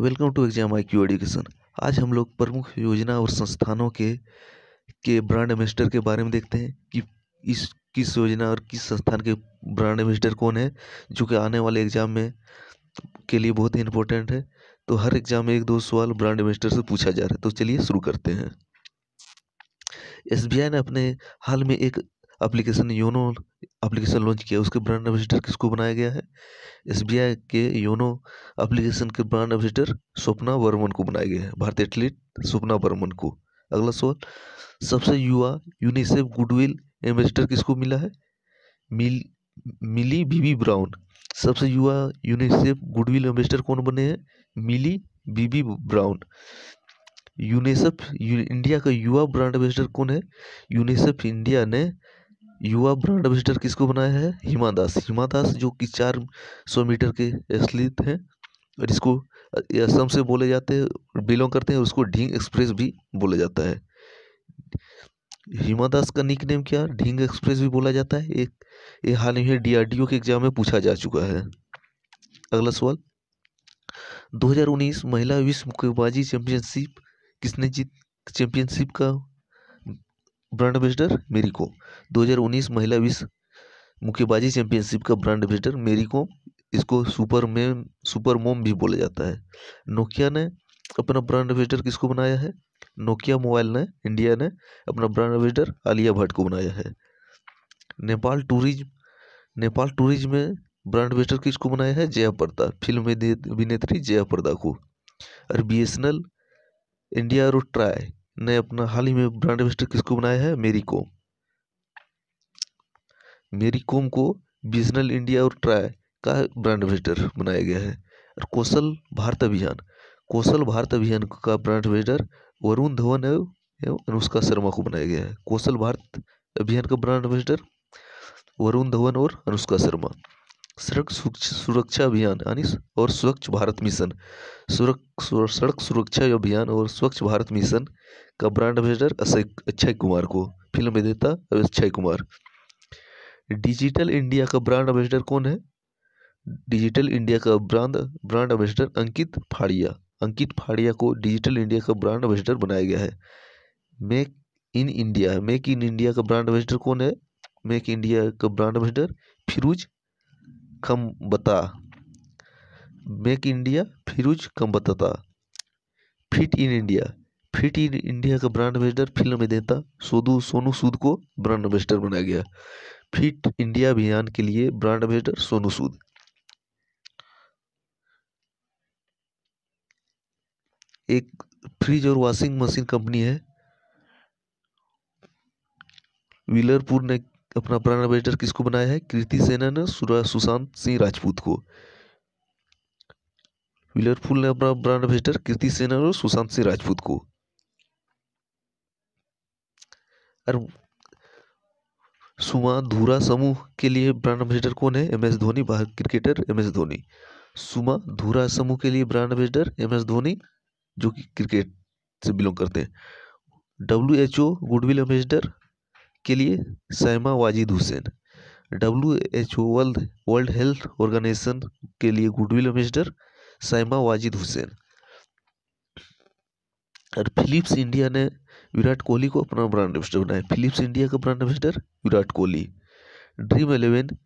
welcome to exam I Q education आज हम लोग प्रमुख योजना और संस्थानों के के ब्रांड एम्बेस्टर के बारे में देखते हैं कि इस किस योजना और किस संस्थान के ब्रांड एम्बेस्टर कौन है जो कि आने वाले एग्जाम में के लिए बहुत ही इंपॉर्टेंट है तो हर एग्जाम में एक दो सवाल ब्रांड एम्बेस्टर से पूछा जा रहा है तो चलिए शुरू करते हैं एस ने अपने हाल में एक एप्लीकेशन योनो एप्लीकेशन लॉन्च किया उसके ब्रांड एम्बेसिडर किसको बनाया गया है एसबीआई के योनो एप्लीकेशन के ब्रांड एम्बेसिडर स्वप्ना वर्मन को बनाया गया है भारतीय एथलीट स्वप्ना वर्मन को अगला सवाल सबसे युवा यूनिसेफ गुडविल एम्बेसिडर किसको मिला है मिल मिली बीबी ब्राउन सबसे युवा यूनिसेफ गुडविल एम्बेसिडर कौन बने हैं Millie Bobby Brown UNICEF India का युवा ब्रांड एम्बेसिडर कौन है यूनिसेफ इंडिया ने युवा ब्रांड एम्बेसिडर किसको बनाया है हिमा दास हिमा दास जो कि चार सौ मीटर के एथलीट हैं और इसको असम से बोले जाते हैं बिलोंग करते हैं उसको ढींग एक्सप्रेस भी बोला जाता है हिमा दास का निक नेम क्या ढींग एक्सप्रेस भी बोला जाता है एक ये हाल ही में डीआरडीओ के एग्जाम में पूछा जा चुका है अगला सवाल 2019 महिला विश्व मुक्केबाजी चैंपियनशिप किसने जीत चैंपियनशिप का ब्रांड एम्बेसडर मेरी कॉम दो महिला विश्व मुक्केबाजी चैंपियनशिप का ब्रांड एम्बेसडर मेरी कॉम इसको सुपर मेम सुपर मोम भी बोला जाता है नोकिया ने अपना ब्रांड एम्बेसडर किसको बनाया है नोकिया मोबाइल ने इंडिया ने अपना ब्रांड एम्बेसडर आलिया भट्ट को बनाया है नेपाल टूरिज्म नेपाल टूरिज्म में ब्रांड एम्बेसडर किसको बनाया है जया प्रदा फिल्म अभिनेत्री जया प्रदा को और बी इंडिया और ट्राई ने अपना हाल ही में ब्रांड एम्बेसडर किसको बनाया है मेरी कोम मेरी कोम को बिजनल इंडिया और ट्राई का ब्रांड एम्बेसडर बनाया गया है और कौशल भारत अभियान कौशल भारत अभियान का ब्रांड एम्बेसडर वरुण धवन एवं अनुष्का शर्मा को बनाया गया है कौशल भारत अभियान का ब्रांड एम्बेसडर वरुण धवन और अनुष्का शर्मा सड़क सुरक्षा अभियान यानी और स्वच्छ भारत मिशन सड़क सुरक्षा अभियान और स्वच्छ भारत मिशन का ब्रांड एम्बेसडर अक्षय कुमार को फिल्म अभिनेता अक्षय कुमार डिजिटल इंडिया का ब्रांड एम्बेसडर कौन है डिजिटल इंडिया का brand brand ambassador Ankit Fadia Ankit Fadia को डिजिटल इंडिया का ब्रांड एम्बेसडर बनाया गया है make in India make in India का ब्रांड एम्बेसडर कौन है मेक इंडिया का brand ambassador Firoz Khambatta make India Firoz Khambatta fit in India fit in India का ब्रांड एम्बेसडर फिल्म अभिनेता सोदू सोनू सूद को ब्रांड एम्बेसडर बनाया गया फिट इंडिया अभियान के लिए ब्रांड एम्बेसडर सोनू सूद एक फ्रिज और वॉशिंग मशीन कंपनी है विलरपुर ने अपना ब्रांड एम्बेसडर किसको बनाया है कृति सेना ने सुशांत सिंह राजपूत को विलरफुल ने अपना ब्रांड एम्बेसडर कृति सेना और सुशांत सिंह राजपूत को और सुमा धूरा समूह के लिए ब्रांड एम्बेसडर कौन है एमएस धोनी बाहर क्रिकेटर एमएस धोनी सुमा धूरा समूह के लिए ब्रांड एम्बेसडर एमएस धोनी जो कि क्रिकेट से बिलोंग करते हैं W H O goodwill ambassador के लिए Saima Wazed Hussain W H O world world health organisation के लिए गुडविल एम्बेसडर सैमा वाजिद हुसैन और फिलिप्स इंडिया ने विराट कोहली को अपना ब्रांड एम्बेसडर बनाया फिलिप्स इंडिया का brand ambassador Virat Kohli dream eleven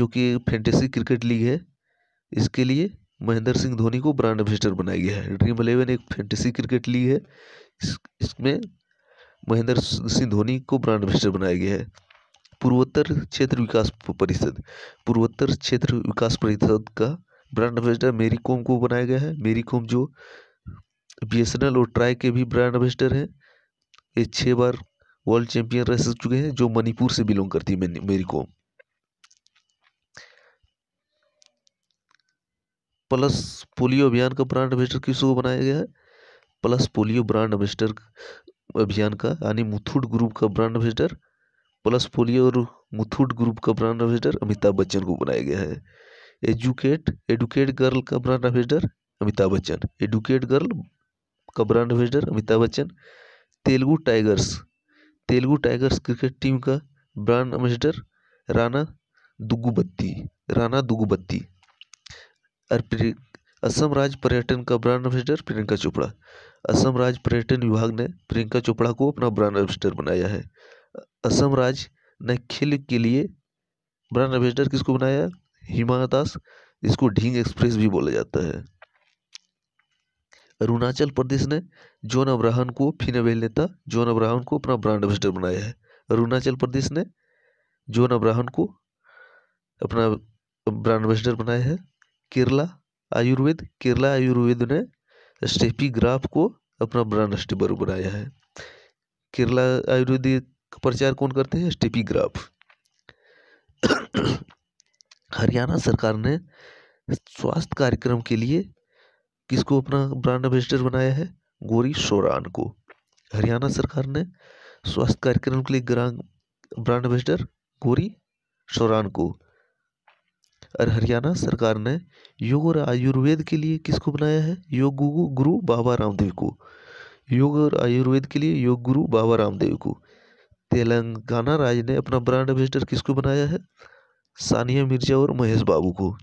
जो कि फैंटेसी क्रिकेट लीग है इसके लिए महेंद्र सिंह धोनी को ब्रांड एम्बेसडर बनाया गया है ड्रीम एलेवन एक फैंटेसी क्रिकेट लीग है इस, इसमें महेंद्र सिंह धोनी को ब्रांड एम्बेसडर बनाया गया है पूर्वोत्तर क्षेत्र विकास परिषद पूर्वोत्तर क्षेत्र विकास परिषद का ब्रांड एम्बेसडर मेरी कॉम को बनाया गया है मेरी कॉम जो बी और ट्राई के भी ब्रांड एम्बेसडर हैं ये छः बार वर्ल्ड चैंपियन रह चुके हैं जो मणिपुर से बिलोंग करती है मेरी कॉम प्लस पोलियो अभियान का ब्रांड एम्बेसडर किसको बनाया गया है प्लस पोलियो ब्रांड एम्बेसडर अभियान का यानी मुथूट ग्रुप का ब्रांड एम्बेसडर प्लस पोलियो और मुथूट ग्रुप का ब्रांड एम्बेसडर अमिताभ बच्चन को बनाया गया है एजुकेट एडुकेट गर्ल का brand ambassador Amitabh Bachchan educate girl का brand ambassador Amitabh Bachchan Telugu tigers Telugu tigers cricket team का ब्रांड एम्बेसडर राणा दुगुबत्ती राणा दुगुबत्ती और असम राज्य पर्यटन का ब्रांड एम्बेसडर प्रियंका चोपड़ा असम राज्य पर्यटन विभाग ने प्रियंका चोपड़ा को अपना ब्रांड एम्बेसडर बनाया है असम राज्य ने खेल के लिए ब्रांड एम्बेसडर किसको बनाया हिमा दास इसको ढींग एक्सप्रेस भी बोला जाता है अरुणाचल प्रदेश ने जॉन अब्राहन को फिनवेल नेता जॉन अब्राहन को अपना ब्रांड एम्बेसडर बनाया है अरुणाचल प्रदेश ने जॉन अब्राहन को अपना ब्रांड एम्बेसडर बनाया है केरला आयुर्वेद केरला आयुर्वेद ने स्टेपी ग्राफ को अपना ब्रांड स्टेबर बनाया है केरला आयुर्वेदिक प्रचार कौन करते हैं स्टेपी ग्राफ हरियाणा सरकार ने स्वास्थ्य कार्यक्रम के लिए किसको अपना ब्रांड एम्बेसडर बनाया है गोरी सोरान को हरियाणा सरकार ने स्वास्थ्य कार्यक्रम के लिए ग्रांड ब्रांड एम्बेसडर गोरी सोरान को और हरियाणा सरकार ने योग और आयुर्वेद के लिए किसको बनाया है योग गुरु बाबा रामदेव को योग और आयुर्वेद के लिए योग गुरु बाबा रामदेव को तेलंगाना राज्य ने अपना ब्रांड एम्बेसडर किसको बनाया है सानिया मिर्जा और महेश बाबू को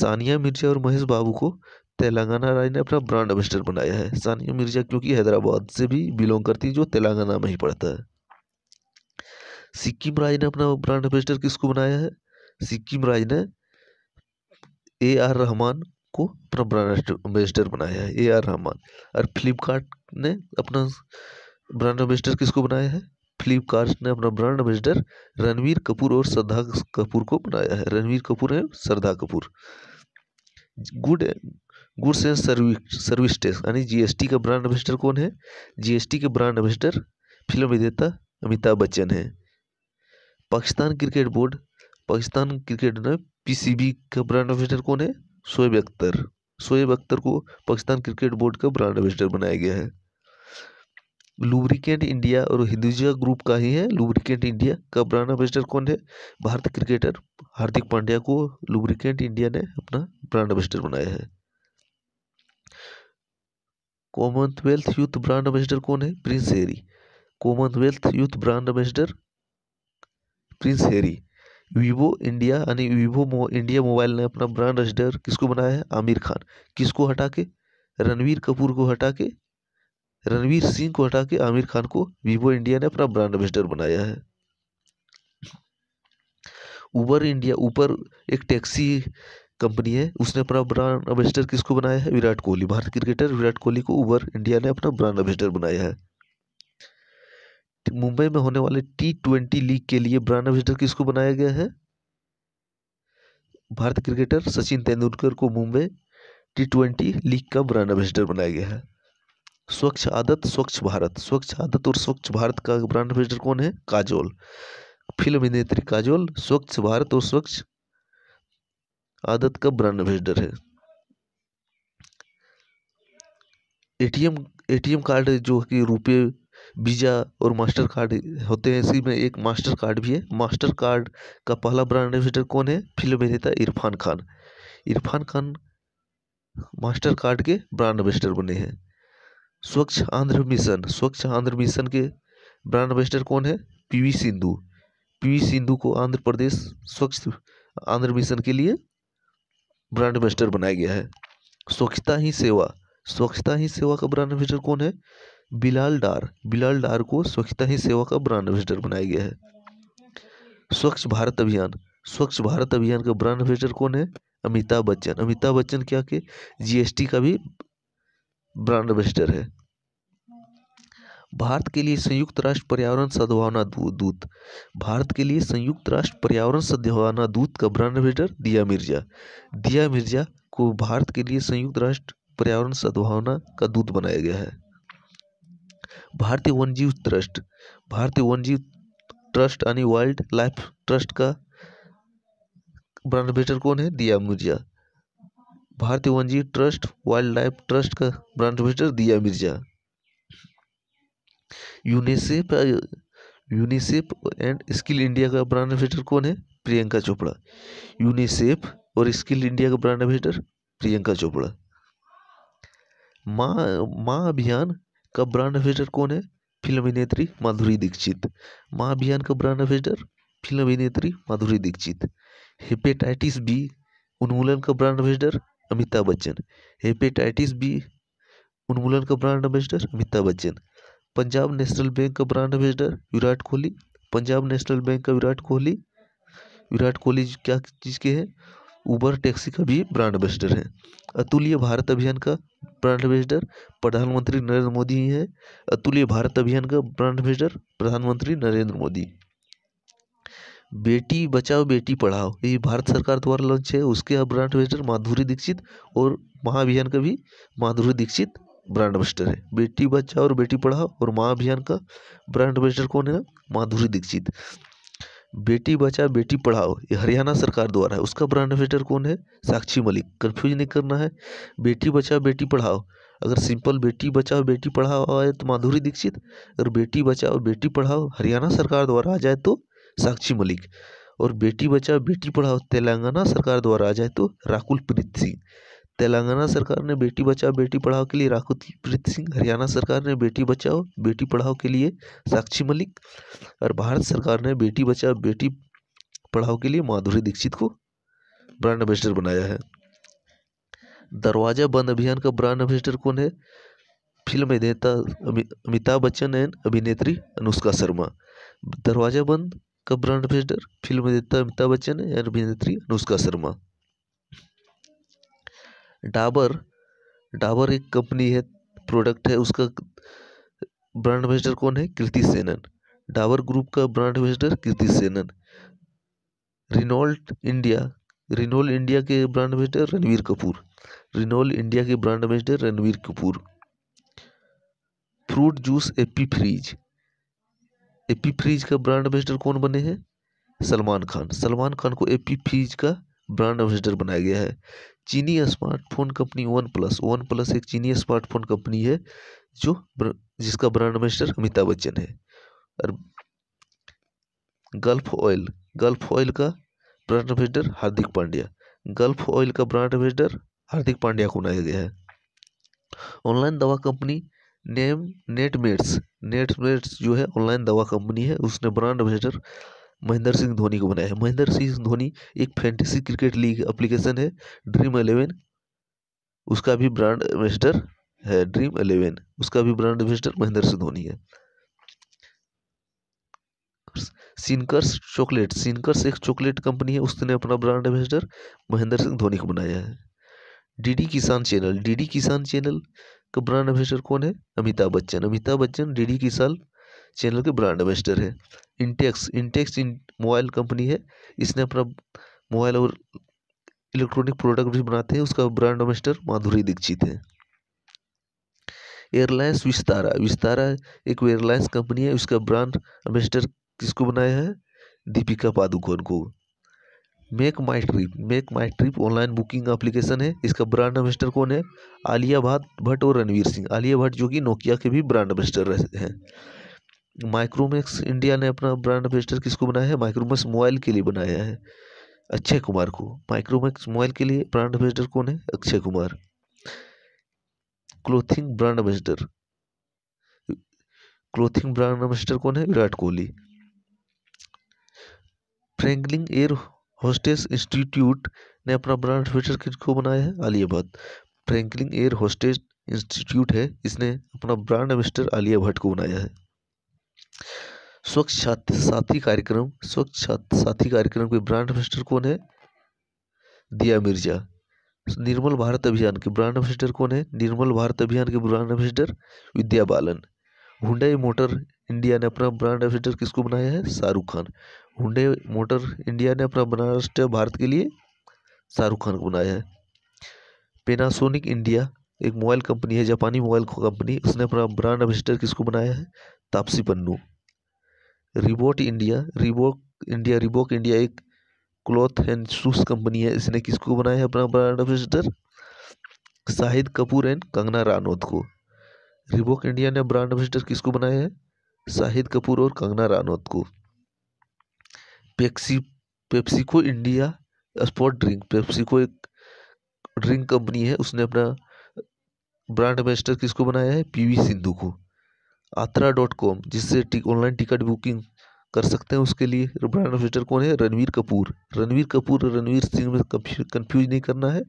सानिया मिर्जा और महेश बाबू को तेलंगाना राज्य ने अपना ब्रांड एम्बेसडर बनाया है सानिया मिर्जा क्योंकि हैदराबाद से भी बिलोंग करती है जो तेलंगाना में ही पड़ता है सिक्किम राज्य ने अपना ब्रांड एम्बेसडर किसको बनाया है सिक्किम राज्य ने ए आर रहमान को अपना ब्रांड एम्बेसडर बनाया है ए आर रहमान और फ्लिपकार्ट ने अपना ब्रांड एम्बेसडर किसको बनाया है फ्लिपकार्ट ने अपना ब्रांड एम्बेसडर रणवीर कपूर और श्रद्धा कपूर को बनाया है रणवीर कपूर है Shraddha Kapoor good goods and service service tax यानी जीएसटी का ब्रांड एम्बेसडर कौन है जीएसटी के ब्रांड एम्बेसडर फिल्म विजेता अमिताभ बच्चन है Pakistan cricket board Pakistan cricket में पीसीबी का ब्रांड एम्बेसडर कौन है शोएब अख्तर शोएब अख्तर को पाकिस्तान क्रिकेट बोर्ड का ब्रांड एम्बेसडर बनाया गया है लुब्रिकेंट इंडिया और हिंदुजा ग्रुप का ही है लुब्रिकेंट इंडिया का ब्रांड एम्बेसडर कौन है भारत क्रिकेटर हार्दिक पांड्या को लुब्रिकेंट इंडिया ने अपना ब्रांड एम्बेसडर बनाया है कॉमनवेल्थ यूथ ब्रांड एम्बेसडर कौन है Prince Harry Commonwealth youth brand ambassador Prince Harry Vivo India यानी वीवो इंडिया मोबाइल ने अपना ब्रांड एम्बेसडर किसको बनाया है आमिर खान किसको हटा के रणवीर कपूर को हटा के रणवीर सिंह को हटा के आमिर खान को वीवो इंडिया ने अपना ब्रांड एम्बेसडर बनाया है ऊबर इंडिया ऊपर एक टैक्सी कंपनी है उसने अपना ब्रांड एम्बेसडर किसको बनाया है विराट कोहली भारत क्रिकेटर विराट कोहली को ऊबर इंडिया ने अपना ब्रांड एम्बेसडर बनाया है मुंबई में होने वाले टी ट्वेंटी लीग के लिए ब्रांड एम्बेसडर किसको बनाया गया है भारतीय क्रिकेटर सचिन तेंदुलकर को मुंबई टी ट्वेंटी लीग का ब्रांड एम्बेसडर बनाया गया है स्वच्छ आदत स्वच्छ भारत स्वच्छ आदत और स्वच्छ भारत का ब्रांड एम्बेसडर कौन है काजोल फिल्म अभिनेत्री काजोल स्वच्छ भारत और स्वच्छ आदत का ब्रांड एम्बेसडर है एटीएम एटीएम कार्ड जो कि रुपये वीज़ा और मास्टर कार्ड होते हैं इसी में एक मास्टर कार्ड भी है मास्टर कार्ड का पहला ब्रांड एम्बेसडर कौन है फिल्म अभिनेता इरफान खान इरफान खान मास्टर कार्ड के ब्रांड एम्बेसडर बने हैं स्वच्छ आंध्र मिशन स्वच्छ आंध्र मिशन के ब्रांड एम्बेसडर कौन है पी सिंधु पी सिंधु को आंध्र प्रदेश स्वच्छ आंध्र मिशन के लिए ब्रांड एम्बेसडर बनाया गया है स्वच्छता ही सेवा स्वच्छता ही सेवा का ब्रांड एम्बेसडर कौन है बिलाल डार बिलाल डार को स्वच्छता ही सेवा का ब्रांड एम्बेसडर बनाया गया है स्वच्छ भारत अभियान स्वच्छ भारत अभियान का ब्रांड एम्बेसडर कौन है अमिताभ बच्चन अमिताभ बच्चन क्या के जीएसटी का भी ब्रांड एम्बेसडर है भारत के लिए संयुक्त राष्ट्र पर्यावरण सद्भावना दूत भारत के लिए संयुक्त राष्ट्र पर्यावरण सद्भावना दूत का ब्रांड एम्बेसडर दिया मिर्जा दिया मिर्जा को भारत के लिए संयुक्त राष्ट्र पर्यावरण सद्भावना का दूत बनाया गया है भारतीय वन्यजीव ट्रस्ट भारतीय वन्यजीव ट्रस्ट यानी वाइल्ड लाइफ ट्रस्ट का ब्रांड एम्बेसडर कौन है दिया मिर्जा भारतीय वन्यजीव ट्रस्ट वाइल्ड लाइफ ट्रस्ट का brand ambassador Dia Mirza UNICEF UNICEF and skill India का ब्रांड एम्बेसडर कौन है प्रियंका चोपड़ा यूनिसेफ और स्किल इंडिया का ब्रांड एम्बेसडर प्रियंका चोपड़ा माँ माँ अभियान का ब्रांड एम्बेसडर कौन है फिल्म अभिनेत्री माधुरी दीक्षित माँ अभियान का ब्रांड एम्बेसडर फिल्म अभिनेत्री माधुरी दीक्षित हेपेटाइटिस बी उन्मूलन का brand ambassador Amitabh Bachchan hepatitis B उन्मूलन का brand ambassador Amitabh Bachchan Punjab national bank का brand ambassador Virat Kohli Punjab national bank का विराट कोहली विराट कोहली क्या चीज़ के हैं उबर टैक्सी का भी ब्रांड एम्बेसडर है अतुल्य भारत अभियान का ब्रांड एम्बेसडर प्रधानमंत्री नरेंद्र मोदी ही है अतुल्य भारत अभियान का ब्रांड एम्बेसडर प्रधानमंत्री नरेंद्र मोदी बेटी बचाओ बेटी पढ़ाओ ये भारत सरकार द्वारा लॉन्च है उसके अब ब्रांड एम्बेसडर माधुरी दीक्षित और महाअभियान का भी माधुरी दीक्षित ब्रांड एम्बेसडर है बेटी बचाओ और बेटी पढ़ाओ और महाअभियान का ब्रांड एम्बेसडर कौन है माधुरी दीक्षित बेटी बचाओ बेटी पढ़ाओ ये हरियाणा सरकार द्वारा है उसका ब्रांड एम्बेसडर कौन है साक्षी मलिक कन्फ्यूज नहीं करना है बेटी बचाओ बेटी पढ़ाओ अगर सिंपल बेटी बचाओ बेटी पढ़ाओ आए तो माधुरी दीक्षित अगर बेटी बचाओ बेटी पढ़ाओ हरियाणा सरकार द्वारा आ जाए तो साक्षी मलिक और बेटी बचाओ बेटी पढ़ाओ तेलंगाना सरकार द्वारा आ जाए तो राकुल प्रीत सिंह तेलंगाना सरकार ने बेटी बचाओ बेटी पढ़ाओ के लिए राहुल प्रीत सिंह हरियाणा सरकार ने बेटी बचाओ बेटी पढ़ाओ के लिए साक्षी मलिक और भारत सरकार ने बेटी बचाओ बेटी पढ़ाओ के लिए माधुरी दीक्षित को ब्रांड एम्बेसडर बनाया है दरवाजा बंद अभियान का ब्रांड एम्बेसडर कौन है फिल्म अभिनेता अमिताभ बच्चन एंड अभिनेत्री अनुष्का शर्मा दरवाजा बंद का ब्रांड एम्बेसडर फिल्म अभिनेता अमिताभ बच्चन एंड अभिनेत्री अनुष्का शर्मा डाबर डाबर एक कंपनी है प्रोडक्ट है उसका ब्रांड एम्बेसडर कौन है कीर्ति सेनन डाबर ग्रुप का brand ambassador Kriti Sanon Renault India Renault India के brand ambassador Ranbir Kapoor Renault India के brand ambassador Ranbir Kapoor fruit juice Appy Fizz Appy Fizz का ब्रांड एम्बेसडर कौन बने हैं सलमान खान सलमान खान को एपी फ्रीज का ब्रांड एम्बेसडर बनाया गया है चीनी smartphone company OnePlus OnePlus एक चीनी स्मार्टफोन कंपनी है जो जिसका ब्रांड एम्बेसडर अमिताभ बच्चन है और गल्फ ऑयल गल्फ ऑयल का brand ambassador Hardik Pandya Gulf oil का ब्रांड एम्बेसडर हार्दिक पांड्या को बनाया गया है ऑनलाइन दवा कंपनी नेम नेटमेट्स नेटमेट्स जो है ऑनलाइन दवा कंपनी है उसने ब्रांड एम्बेसडर महेंद्र सिंह धोनी को बनाया है महेंद्र सिंह धोनी एक फैंटेसी क्रिकेट लीग एप्लीकेशन है ड्रीम एलेवन उसका भी ब्रांड एम्बेसडर है ड्रीम एलेवन उसका भी ब्रांड एम्बेसडर महेंद्र सिंह धोनी है सिनकर्स चॉकलेट सिनकर्स एक चॉकलेट कंपनी है उसने अपना ब्रांड एम्बेसडर महेंद्र सिंह धोनी को बनाया है DD Kisan channel DD Kisan channel का ब्रांड एम्बेसडर कौन है अमिताभ बच्चन अमिताभ बच्चन डीडी किसान चैनल के ब्रांड एम्बेसडर है इंटेक्स इंटेक्स मोबाइल कंपनी है इसने अपना मोबाइल और इलेक्ट्रॉनिक प्रोडक्ट भी बनाते हैं उसका ब्रांड एम्बेसडर माधुरी दीक्षित है एयरलाइंस विस्तारा विस्तारा एक एयरलाइंस कंपनी है उसका ब्रांड एम्बेसडर किसको बनाया है दीपिका पादुकोण को MakeMyTrip MakeMyTrip online booking application है इसका ब्रांड एम्बेसडर कौन है आलिया भाट भट्ट और रणवीर सिंह आलिया भट्ट जो कि नोकिया के भी ब्रांड एम्बेसडर हैं माइक्रोमैक्स इंडिया ने अपना ब्रांड एम्बेसडर किसको बनाया है माइक्रोमैक्स मोबाइल के लिए बनाया है अक्षय कुमार को माइक्रोमैक्स मोबाइल के लिए ब्रांड एम्बेसडर कौन है Akshay Kumar clothing brand ambassador clothing brand ambassador कौन है Virat Kohli Frankfinn air hostess institute ने अपना ब्रांड एम्बेसडर किसको बनाया है Alia Bhatt Frankfinn air hostess institute है इसने अपना ब्रांड एम्बेसडर आलिया भट्ट को बनाया है स्वच्छ छात्र साथी कार्यक्रम स्वच्छ छात्र साथी कार्यक्रम के ब्रांड एम्बेसडर कौन है दिया मिर्जा निर्मल भारत अभियान के ब्रांड एम्बेसडर कौन है निर्मल भारत अभियान के brand ambassador Vidya Balan Hyundai motor India ने अपना ब्रांड एम्बेसडर किसको बनाया है Shahrukh Khan Hyundai motor India ने अपना ब्रांड भारत के लिए शाहरुख खान को बनाया है पेनासोनिक इंडिया एक मोबाइल कंपनी है जापानी मोबाइल कंपनी उसने अपना ब्रांड एम्बेसडर किसको बनाया है Taapsee Pannu Reebok India Reebok India Reebok India एक क्लॉथ एंड शूज कंपनी है इसने किसको बनाया है अपना brand ambassador Shahid Kapoor and Kangana Ranaut को रिबोक इंडिया ने ब्रांड एम्बेसडर किसको बनाया है शाहिद कपूर और कंगना रानौत को Pepsi PepsiCo India sport drink PepsiCo एक ड्रिंक कंपनी है उसने अपना ब्रांड एम्बेसडर किसको बनाया है पीवी सिंधु को आत्रा डॉट कॉम जिससे ऑनलाइन टिकट बुकिंग कर सकते हैं उसके लिए ब्रांड एम्बेसडर कौन है रणवीर कपूर रणवीर कपूर रणवीर सिंह में कन्फ्यूज नहीं करना है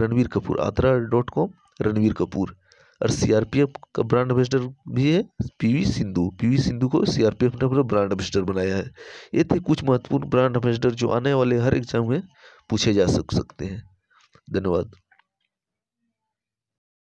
रणवीर कपूर आत्रा डॉट कॉम रणवीर कपूर और सीआरपीएफ का ब्रांड एम्बेसडर भी है पीवी सिंधु पीवी सिंधु को सीआरपीएफ ने अपना ब्रांड एम्बेसडर बनाया है ये थे कुछ महत्वपूर्ण ब्रांड एम्बेसडर जो आने वाले हर एग्जाम में पूछे जा सक सकते हैं धन्यवाद